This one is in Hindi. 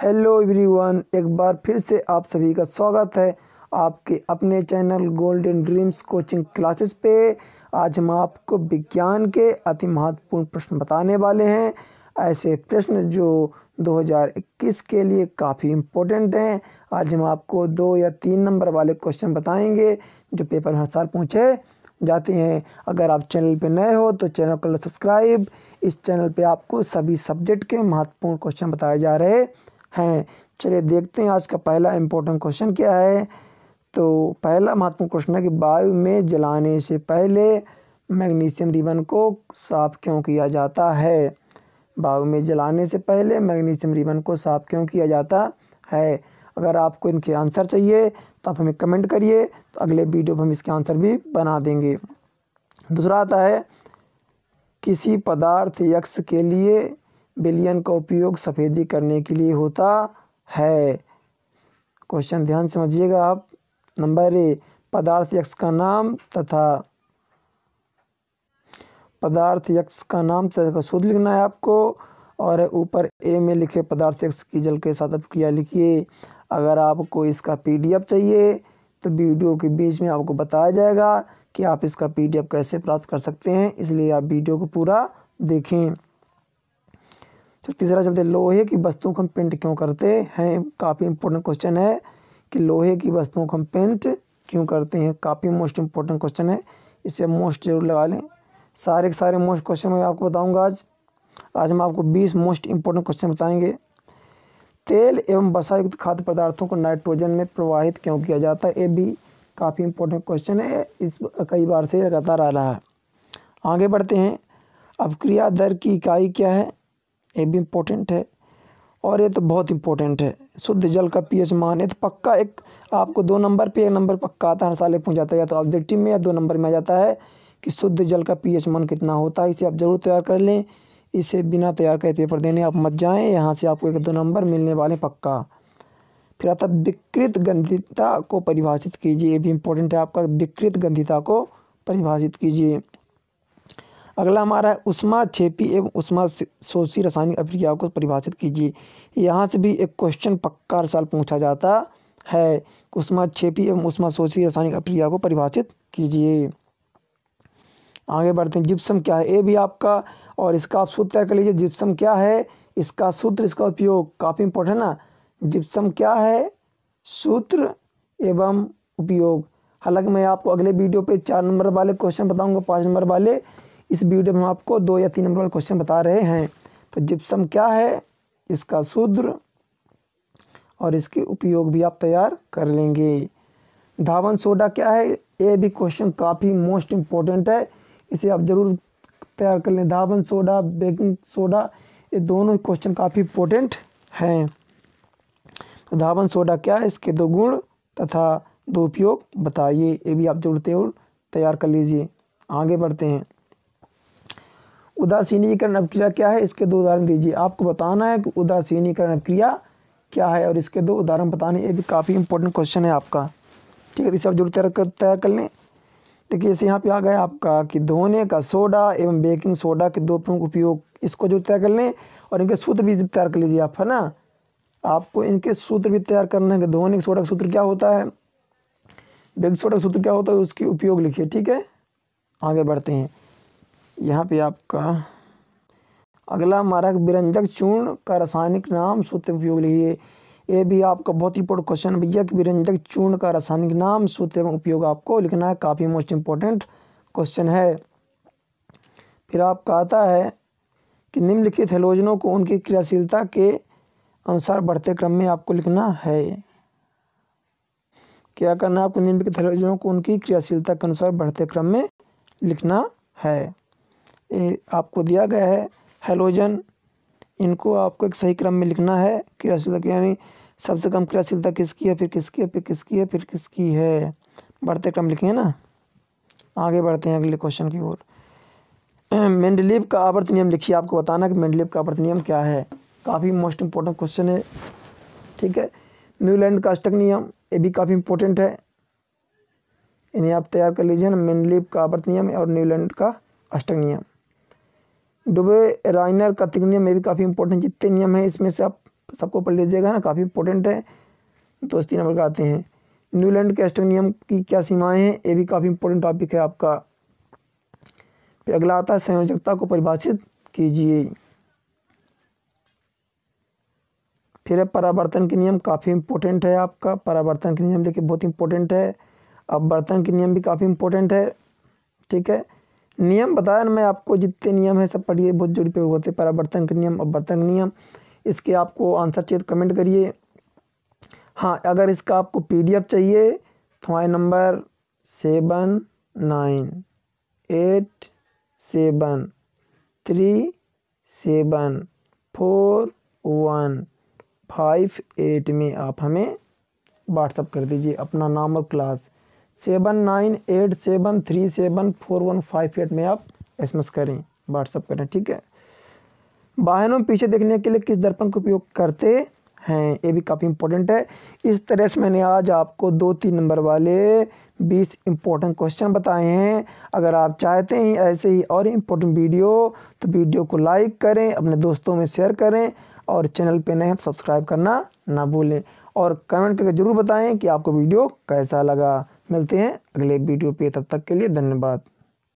हेलो एवरीवन एक बार फिर से आप सभी का स्वागत है आपके अपने channel golden dreams coaching classes पे आज हम आपको विज्ञान के अति महत्वपूर्ण प्रश्न बताने वाले हैं ऐसे प्रश्न जो 2021 के लिए काफ़ी इम्पोर्टेंट हैं आज हम आपको दो या तीन नंबर वाले क्वेश्चन बताएंगे जो पेपर हर साल पूछे जाते हैं अगर आप चैनल पर नए हो तो चैनल को सब्सक्राइब इस चैनल पे आपको सभी सब्जेक्ट के महत्वपूर्ण क्वेश्चन बताए जा रहे हैं चलिए देखते हैं आज का पहला इम्पोर्टेंट क्वेश्चन क्या है तो पहला महत्वपूर्ण क्वेश्चन है कि वायु में जलाने से पहले मैग्नीशियम रिबन को साफ क्यों किया जाता है वायु में जलाने से पहले मैग्नीशियम रिबन को साफ क्यों किया जाता है अगर आपको इनके आंसर चाहिए तो आप हमें कमेंट करिए तो अगले वीडियो पर हम इसके आंसर भी बना देंगे दूसरा आता है किसी पदार्थ यक्ष के लिए बिलियन का उपयोग सफ़ेदी करने के लिए होता है क्वेश्चन ध्यान समझिएगा आप नंबर ए पदार्थ यक्ष का नाम तथा पदार्थ यक्ष का नाम तथा शुद्ध लिखना है आपको और ऊपर ए में लिखे पदार्थ यक्ष की जल के साथ क्रिया लिखिए अगर आपको इसका पीडीएफ चाहिए तो वीडियो के बीच में आपको बताया जाएगा कि आप इसका पीडीएफ कैसे प्राप्त कर सकते हैं इसलिए आप वीडियो को पूरा देखें चल तीसरा चलते लोहे की वस्तुओं को हम पेंट क्यों करते हैं काफ़ी इंपॉर्टेंट क्वेश्चन है कि लोहे की वस्तुओं को हम पेंट क्यों करते हैं काफ़ी मोस्ट इंपॉर्टेंट क्वेश्चन है इसे मोस्ट जरूर लगा लें सारे के सारे मोस्ट क्वेश्चन मैं आपको बताऊंगा आज आज हम आपको बीस मोस्ट इंपॉर्टेंट क्वेश्चन बताएँगे तेल एवं वसायुक्त खाद्य पदार्थों को नाइट्रोजन में प्रवाहित क्यों किया जाता है ये भी काफ़ी इंपॉर्टेंट क्वेश्चन है इस कई बार से लगातार आ रहा है आगे बढ़ते हैं अब क्रिया दर की इकाई क्या है ये भी इम्पोर्टेंट है और ये तो बहुत इंपॉर्टेंट है शुद्ध जल का पीएच मान है तो पक्का एक आपको दो नंबर पे एक नंबर पक्का आता है हर साल पूछ जाता है या तो ऑब्जेक्टिव में या दो नंबर में आ जाता है कि शुद्ध जल का पीएच मान कितना होता है इसे आप ज़रूर तैयार कर लें इसे बिना तैयार कर पेपर देने आप मत जाएँ यहाँ से आपको एक दो नंबर मिलने वाले पक्का फिर आता विकृत गंधिता को परिभाषित कीजिए ये भी इम्पोर्टेंट है आपका विकृत गंधिता को परिभाषित कीजिए अगला हमारा है उष्मा छेपी एवं उष्मा सोसी रासायनिक अभिक्रिया को परिभाषित कीजिए यहाँ से भी एक क्वेश्चन पक्का हर साल पूछा जाता है उष्मा छेपी एवं उष्मा सोशी रासायनिक अभिक्रिया को परिभाषित कीजिए आगे बढ़ते हैं जिप्सम क्या है ये भी आपका और इसका आप सूत्र तैयार कर लीजिए जिप्सम क्या है इसका सूत्र इसका उपयोग काफ़ी इंपॉर्टेंट है ना जिप्सम क्या है सूत्र एवं उपयोग हालांकि मैं आपको अगले वीडियो पे चार नंबर वाले क्वेश्चन बताऊंगा पाँच नंबर वाले इस वीडियो में आपको दो या तीन नंबर वाले क्वेश्चन बता रहे हैं तो जिप्सम क्या है इसका शूद्र और इसके उपयोग भी आप तैयार कर लेंगे धावन सोडा क्या है ये भी क्वेश्चन काफ़ी मोस्ट इम्पोर्टेंट है इसे आप ज़रूर तैयार कर लें धावन सोडा बेकिंग सोडा ये दोनों क्वेश्चन काफ़ी इम्पोर्टेंट हैं तो धावन सोडा क्या है इसके दो गुण तथा दो उपयोग बताइए ये भी आप जरूर तैयार कर लीजिए आगे बढ़ते हैं उदासीनीकरण अभिक्रिया क्या है इसके दो उदाहरण दीजिए आपको बताना है कि उदासीनीकरण अभिक्रिया क्या है और इसके दो उदाहरण बताने ये भी काफ़ी इंपॉर्टेंट क्वेश्चन है आपका ठीक है इसे आप जुड़ तैयार कर तैयार कर लें देखिए जैसे यहाँ पे आ गया आपका कि धोने का सोडा एवं बेकिंग सोडा के दो प्रमुख उपयोग इसको जुड़ तैयार कर लें और इनके सूत्र भी तैयार कर लीजिए आप है ना आपको इनके सूत्र भी तैयार करना है कि धोने का सोडा का सूत्र क्या होता है बेकिंग सोडा का सूत्र क्या होता है उसकी उपयोग लिखिए ठीक है आगे बढ़ते हैं यहाँ पे आपका अगला मारक विरंजक चूर्ण का रासायनिक नाम सूत्र उपयोग लिखिए ये भी आपका बहुत इंपोर्टेंट क्वेश्चन भैया कि विरंजक चूर्ण का रासायनिक नाम सूत्र उपयोग आपको लिखना है काफ़ी मोस्ट इम्पोर्टेंट क्वेश्चन है फिर आपका आता है कि निम्नलिखित हेलोजनों को उनकी क्रियाशीलता के अनुसार बढ़ते क्रम में आपको लिखना है क्या करना है आपको निम्नलिखित हेलोजनों को उनकी क्रियाशीलता के अनुसार बढ़ते क्रम में लिखना है आपको दिया गया है हेलोजन इनको आपको एक सही क्रम में लिखना है क्रियाशीलता यानी सबसे कम क्रियाशीलता किसकी है फिर किसकी है फिर किसकी है फिर किसकी है बढ़ते क्रम लिखेंगे ना आगे बढ़ते हैं अगले क्वेश्चन की ओर मेंडलीव का आवर्त नियम लिखिए आपको बताना कि मेंडलीव का आवर्त नियम क्या है काफ़ी मोस्ट इम्पोर्टेंट क्वेश्चन है ठीक है न्यूलैंड का अष्टक नियम ये भी काफ़ी इंपॉर्टेंट है इन्हें आप तैयार कर लीजिए ना मेंडलीव का आवर्त नियम और न्यूलैंड का अष्टक नियम डुबे राइनर का नियम ये भी काफ़ी इंपॉर्टेंट जितने नियम हैं इसमें से आप सबको पढ़ लीजिएगा ना काफ़ी इंपॉर्टेंट है दोस्ती नंबर का आते हैं न्यूलैंड कैस्टिंग नियम की क्या सीमाएं हैं ये भी काफ़ी इंपॉर्टेंट टॉपिक है आपका फिर अगला आता है संयोजकता को परिभाषित कीजिए फिर है परावर्तन के नियम काफ़ी इंपॉर्टेंट है आपका परावर्तन के नियम देखिए बहुत इंपॉर्टेंट है अब बर्तन के नियम भी काफ़ी इंपॉर्टेंट है ठीक है नियम बताया ना मैं आपको जितने नियम हैं सब पढ़िए बहुत जरूरी पे होते हैं परावर्तन के नियम अवर्तन नियम इसके आपको आंसर चाहिए तो कमेंट करिए हाँ अगर इसका आपको पीडीएफ चाहिए तो हमारे number seven nine eight seven three seven four one five eight में आप हमें व्हाट्सअप कर दीजिए अपना नाम और class seven nine eight seven three seven four one five eight में आप एस एम एस करें व्हाट्सअप करें ठीक है वाहनों पीछे देखने के लिए किस दर्पण का उपयोग करते हैं ये भी काफ़ी इंपॉर्टेंट है इस तरह से मैंने आज आपको दो तीन नंबर वाले बीस इम्पोर्टेंट क्वेश्चन बताए हैं अगर आप चाहते हैं ऐसे ही और इम्पोर्टेंट वीडियो तो वीडियो को लाइक करें अपने दोस्तों में शेयर करें और चैनल पर नए सब्सक्राइब करना ना भूलें और कमेंट करके ज़रूर बताएं कि आपको वीडियो कैसा लगा मिलते हैं अगले वीडियो पे तब तक के लिए धन्यवाद